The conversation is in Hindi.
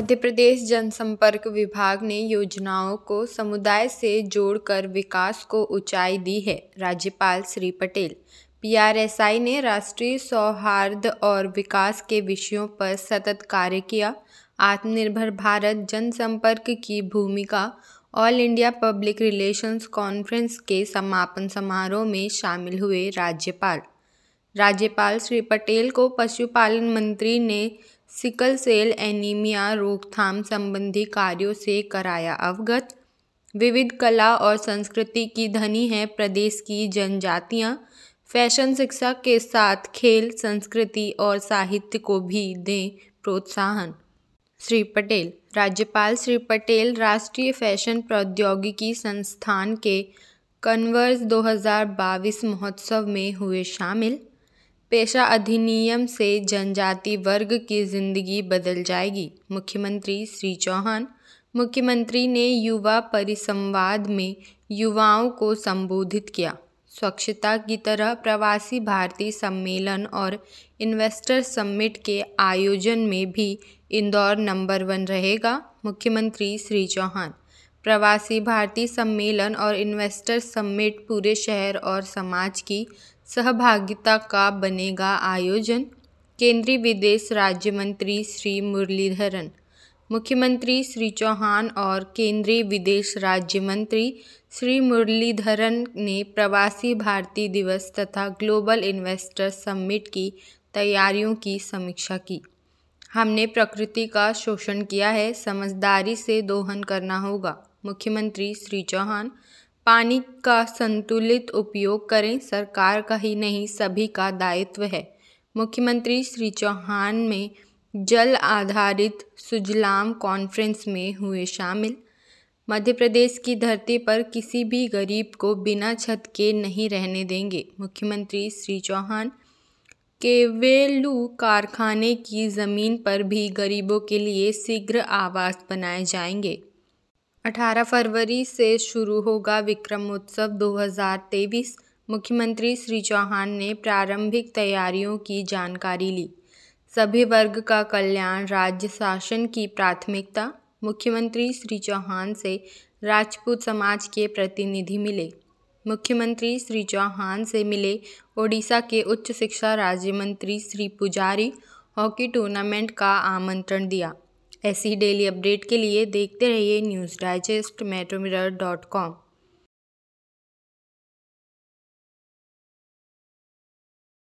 मध्य प्रदेश जनसंपर्क विभाग ने योजनाओं को समुदाय से जोड़कर विकास को ऊंचाई दी है राज्यपाल श्री पटेल पीआरएसआई ने राष्ट्रीय सौहार्द और विकास के विषयों पर सतत कार्य किया आत्मनिर्भर भारत जनसंपर्क की भूमिका all India public relations conference के समापन समारोह में शामिल हुए राज्यपाल राज्यपाल श्री पटेल को पशुपालन मंत्री ने सिकल सेल एनीमिया रोकथाम संबंधी कार्यों से कराया अवगत विविध कला और संस्कृति की धनी है प्रदेश की जनजातियाँ फैशन शिक्षा के साथ खेल संस्कृति और साहित्य को भी दें प्रोत्साहन श्री पटेल राज्यपाल श्री पटेल राष्ट्रीय फैशन प्रौद्योगिकी संस्थान के कन्वर्स 2022 महोत्सव में हुए शामिल पेशा अधिनियम से जनजाति वर्ग की जिंदगी बदल जाएगी मुख्यमंत्री श्री चौहान मुख्यमंत्री ने युवा परिसंवाद में युवाओं को संबोधित किया स्वच्छता की तरह प्रवासी भारतीय सम्मेलन और इन्वेस्टर समिट के आयोजन में भी इंदौर नंबर वन रहेगा मुख्यमंत्री श्री चौहान प्रवासी भारतीय सम्मेलन और इन्वेस्टर समिट पूरे शहर और समाज की सहभागिता का बनेगा आयोजन केंद्रीय विदेश राज्य मंत्री श्री मुरलीधरन मुख्यमंत्री श्री चौहान और केंद्रीय विदेश राज्य मंत्री श्री मुरलीधरन ने प्रवासी भारतीय दिवस तथा ग्लोबल इन्वेस्टर समिट की तैयारियों की समीक्षा की हमने प्रकृति का शोषण किया है समझदारी से दोहन करना होगा मुख्यमंत्री श्री चौहान पानी का संतुलित उपयोग करें सरकार का ही नहीं सभी का दायित्व है मुख्यमंत्री श्री चौहान में जल आधारित सुजलाम कॉन्फ्रेंस में हुए शामिल मध्य प्रदेश की धरती पर किसी भी गरीब को बिना छत के नहीं रहने देंगे मुख्यमंत्री श्री चौहान केवेलू कारखाने की ज़मीन पर भी गरीबों के लिए शीघ्र आवास बनाए जाएंगे अठारह फरवरी से शुरू होगा विक्रमोत्सव 2023 मुख्यमंत्री श्री चौहान ने प्रारंभिक तैयारियों की जानकारी ली सभी वर्ग का कल्याण राज्य शासन की प्राथमिकता मुख्यमंत्री श्री चौहान से राजपूत समाज के प्रतिनिधि मिले मुख्यमंत्री श्री चौहान से मिले ओडिशा के उच्च शिक्षा राज्य मंत्री श्री पुजारी हॉकी टूर्नामेंट का आमंत्रण दिया ऐसी डेली अपडेट के लिए देखते रहिए news digest metro dot com